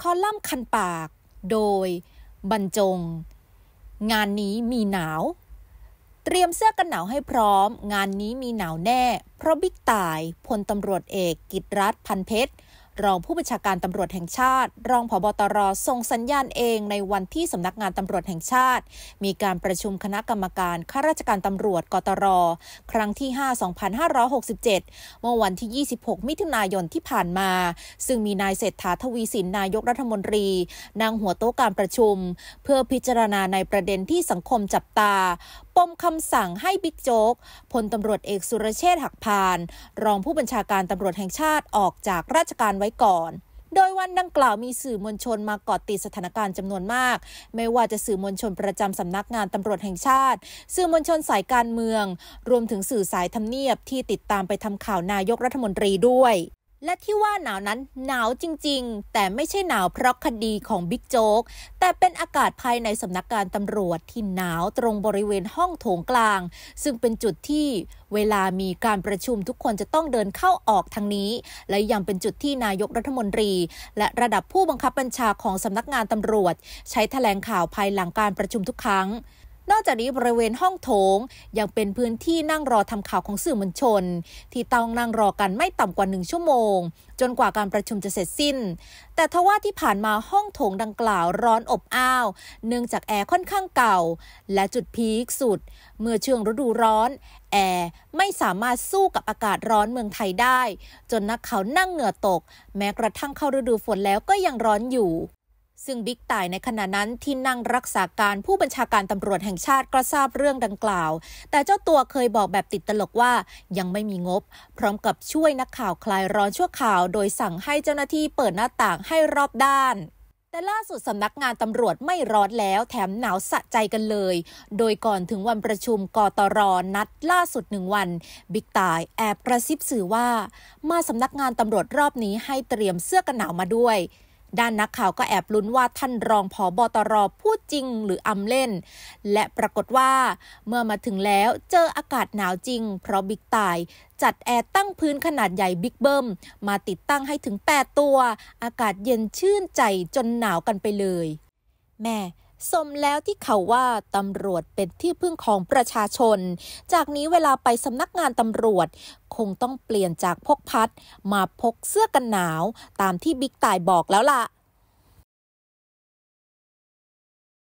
คอลัมน์คันปาก โดย บรรจง งานนี้มีหนาว เตรียมเสื้อกันหนาวให้พร้อม งานนี้มีหนาวแน่ เพราะบิ๊กตายพลตำรวจเอกกิตรัฐพันเพชรรองผู้บัญชาการตำรวจแห่งชาติ รองผบตรส่งสัญญาณเองในวันที่สำนักงานตำรวจแห่งชาติ มีการประชุมคณะกรรมการ ข้าราชการตำรวจกตร ครั้งที่ 5 2567 เมื่อวันที่ 26 มิถุนายนที่ผ่านมา ซึ่งมีนายเศรษฐาทวีสิน นายกรัฐมนตรี นั่งหัวโต๊ะการประชุม เพื่อพิจารณาในประเด็นที่สังคมจับตาปมคำสั่งให้บิ๊กโจ๊กพลตำรวจเอกสุรเชษฐ์หักพานรองผู้บัญชาการตำรวจแห่งชาติออกจากราชการว้ก่อน โดยวันดังกล่าวมีสื่อมวลชนมาเกาะติดสถานการณ์จำนวนมาก ไม่ว่าจะสื่อมวลชนประจำสำนักงานตำรวจแห่งชาติ สื่อมวลชนสายการเมือง รวมถึงสื่อสายทำเนียบที่ติดตามไปทำข่าวนายกรัฐมนตรีด้วยและที่ว่าหนาวนั้นหนาวจริงๆ แต่ไม่ใช่หนาวเพราะคดีของบิ๊กโจ๊ก แต่เป็นอากาศภายในสำนักการตำรวจที่หนาวตรงบริเวณห้องโถงกลาง ซึ่งเป็นจุดที่เวลามีการประชุมทุกคนจะต้องเดินเข้าออกทางนี้ และยังเป็นจุดที่นายกรัฐมนตรี และระดับผู้บังคับบัญชาของสำนักงานตำรวจ ใช้แถลงข่าวภายหลังการประชุมทุกครั้งนอกจากนี้บริเวณห้องโถงยังเป็นพื้นที่นั่งรอทำข่าวของสื่อมวลชน ที่ต้องนั่งรอกันไม่ต่ำกว่าหนึ่งชั่วโมง จนกว่าการประชุมจะเสร็จสิ้น แต่ทว่าที่ผ่านมาห้องโถงดังกล่าวร้อนอบอ้าวเนื่องจากแอร์ค่อนข้างเก่า และจุดพีคสุดเมื่อเช่องฤดูร้อน แอร์ไม่สามารถสู้กับอากาศร้อนเมืองไทยได้ จนนักข่าวนั่งเหงื่อตก แม้กระทั่งเข้าฤดูฝนแล้วก็ยังร้อนอยู่ซึ่งบิ๊กต่ายในขณะนั้นที่นั่งรักษาการผู้บัญชาการตำรวจแห่งชาติก็ทราบเรื่องดังกล่าว แต่เจ้าตัวเคยบอกแบบติดตลกว่า ยังไม่มีงบ พร้อมกับช่วยนักข่าวคลายร้อนชั่วข่าวโดยสั่งให้เจ้าหน้าที่เปิดหน้าต่างให้รอบด้าน แต่ล่าสุดสำนักงานตำรวจไม่ร้อนแล้ว แถมหนาวสะใจกันเลย โดยก่อนถึงวันประชุมกตรนัด ล่าสุดหนึ่งวันบิ๊กตายแอบกระซิบสื่อว่ามาสำนักงานตำรวจรอบนี้ให้เตรียมเสื้อกันหนาวมาด้วยด้านนักข่าวก็แอบลุ้นว่าท่านรองผอบอตร พูดจริงหรืออำเล่น และปรากฏว่าเมื่อมาถึงแล้วเจออากาศหนาวจริง เพราะบิ๊กตาย จัดแอร์ตั้งพื้นขนาดใหญ่บิ๊กเบิ้มมาติดตั้งให้ถึง8ตัว อากาศเย็นชื่นใจจนหนาวกันไปเลย แม่สมแล้วที่เขาว่า ตำรวจเป็นที่พึ่งของประชาชน จากนี้เวลาไปสำนักงานตำรวจ คงต้องเปลี่ยนจากพกพัด มาพกเสื้อกันหนาว ตามที่บิ๊กต่ายบอกแล้วละ่ะ